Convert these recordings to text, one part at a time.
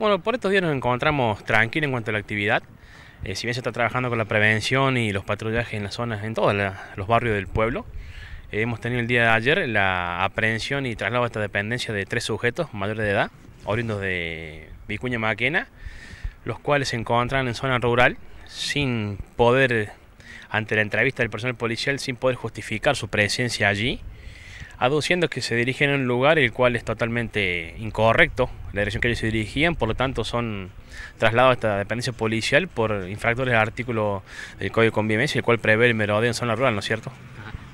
Bueno, por estos días nos encontramos tranquilos en cuanto a la actividad. Eh, si bien se está trabajando con la prevención y los patrullajes en las zonas, en todos los barrios del pueblo, eh, hemos tenido el día de ayer la aprehensión y traslado a esta dependencia de tres sujetos mayores de edad, oriundos de Vicuña Maquena, los cuales se encuentran en zona rural sin poder, ante la entrevista del personal policial, sin poder justificar su presencia allí aduciendo que se dirigen a un lugar el cual es totalmente incorrecto, la dirección que ellos se dirigían, por lo tanto son trasladados a esta dependencia policial por infractores del artículo del Código de Convivencia, el cual prevé el merodeo en zona rural, ¿no es cierto?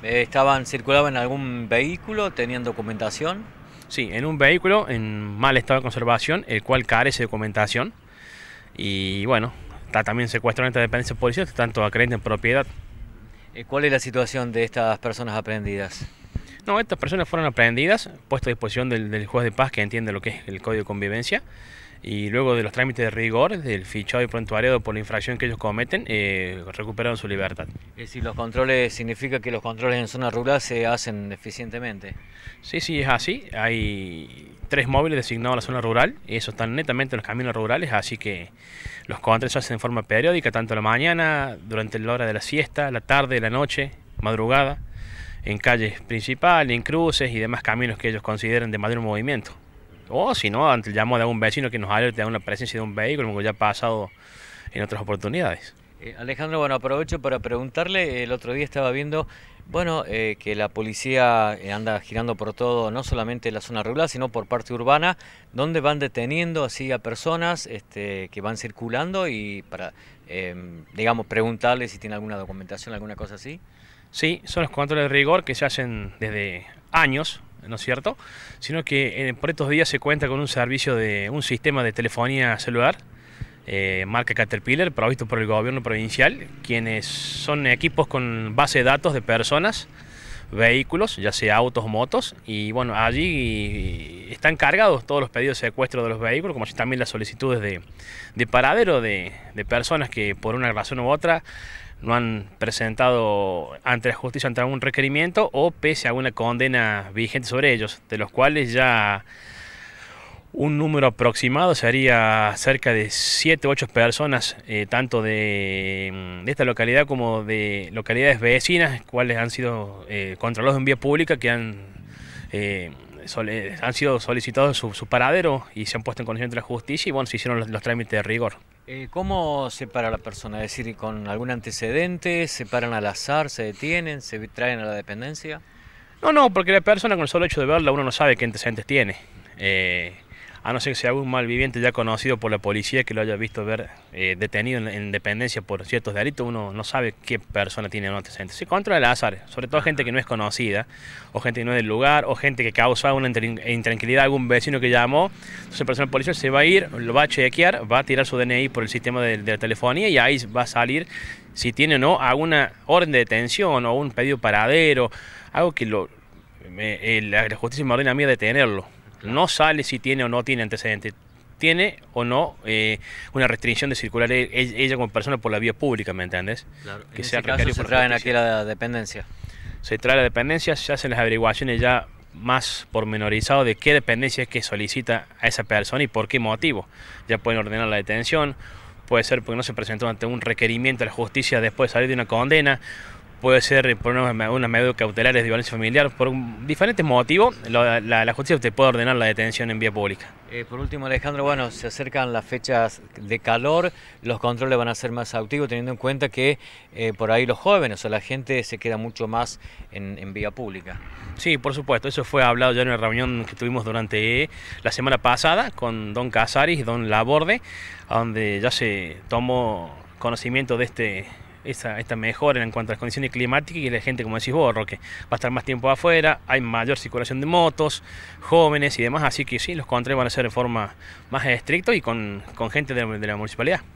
Eh, ¿Estaban, circulaban en algún vehículo, tenían documentación? Sí, en un vehículo en mal estado de conservación, el cual carece de documentación, y bueno, está también secuestrado en esta dependencia policial, tanto acreditan en propiedad. Eh, ¿Cuál es la situación de estas personas aprendidas? No, estas personas fueron aprehendidas, puestas a disposición del, del, juez de paz que entiende lo que es el código de convivencia. Y luego de los trámites de rigor, del fichado y prontuario por la infracción que ellos cometen, eh, recuperaron su libertad. Si los controles, significa que los controles en zona rural se hacen eficientemente. Sí, sí, es así. Hay tres móviles designados a la zona rural, y eso están netamente en los caminos rurales, así que los controles se hacen en forma periódica, tanto la mañana, durante la hora de la siesta, la tarde, la noche, madrugada en calles principales, en cruces y demás caminos que ellos consideren de mayor movimiento. O si no, ante el llamado de algún vecino que nos alerte a una presencia de un vehículo, como ya ha pasado en otras oportunidades. Eh, Alejandro, bueno, aprovecho para preguntarle, el otro día estaba viendo, bueno, eh, que la policía eh, anda girando por todo, no solamente la zona rural, sino por parte urbana, donde van deteniendo así a personas este, que van circulando y para, em, digamos, preguntarle si tiene alguna documentación, alguna cosa así. Sí, son los controles de rigor que se hacen desde años, ¿no es cierto? Sino que en, eh, por estos días se cuenta con un servicio de un sistema de telefonía celular, eh, marca Caterpillar, provisto por el gobierno provincial, quienes son equipos con base de datos de personas vehículos, ya sea autos motos, y bueno, allí están cargados todos los pedidos de secuestro de los vehículos, como también las solicitudes de, paradero de, personas que por una razón u otra no han presentado ante la justicia ante algún requerimiento o pese a una condena vigente sobre ellos, de los cuales ya un número aproximado sería cerca de 7 u 8 personas, eh, tanto mm, de, esta localidad como de localidades vecinas, cuales han sido eh, controlados en vía pública, que han, eh, han sido solicitados su, su, paradero y se han puesto en conocimiento de la justicia y bueno, se hicieron los, trámites de rigor. ¿Cómo se para la persona? decir, ¿con algún antecedente? ¿Se paran al azar? ¿Se detienen? ¿Se traen a la dependencia? No, no, porque la persona con el solo hecho de verla uno no sabe qué antecedentes tiene a no ser que sea algún malviviente ya conocido por la policía que lo haya visto ver eh, detenido en, dependencia por ciertos delitos, uno no sabe qué persona tiene un antecedente. Se controla el azar, sobre todo gente que no es conocida, o gente que no es del lugar, o gente que causa una intranquilidad a algún vecino que llamó. Entonces el personal policial se va a ir, lo va a chequear, va a tirar su DNI por el sistema de, telefonía y ahí va a salir si tiene o no alguna orden de detención o un pedido paradero, algo que lo, eh, la justicia me ordena a mí detenerlo no sale si tiene o no tiene antecedentes. Tiene o no eh, una restricción de circular e-, e-, ella como persona por la vía pública, ¿me entiendes? Claro. Que sea ese se aquí la dependencia. Se trae la dependencia, se hacen las averiguaciones ya más pormenorizado de qué dependencia es que solicita a esa persona y por qué motivo. Ya pueden ordenar la detención, puede ser porque no se presentó ante un requerimiento de la justicia después de salir de una condena, puede ser por una medidas cautelares de violencia familiar, por diferentes motivos, la, justicia te puede ordenar la detención en vía pública. Eh, por último, Alejandro, bueno, se acercan las fechas de calor, los controles van a ser más activos, teniendo en cuenta que eh, por ahí los jóvenes o la gente se queda mucho más en, vía pública. Sí, por supuesto, eso fue hablado ya en una reunión que tuvimos durante eh, la semana pasada con don casaris y don Laborde, donde ya se tomó conocimiento de este esa, esta mejora en cuanto a las condiciones climáticas y la gente, como decís vos, Roque, va a estar más tiempo afuera, hay mayor circulación de motos, jóvenes y demás, así que sí, los controles van a ser de forma más estricta y con, gente de la municipalidad.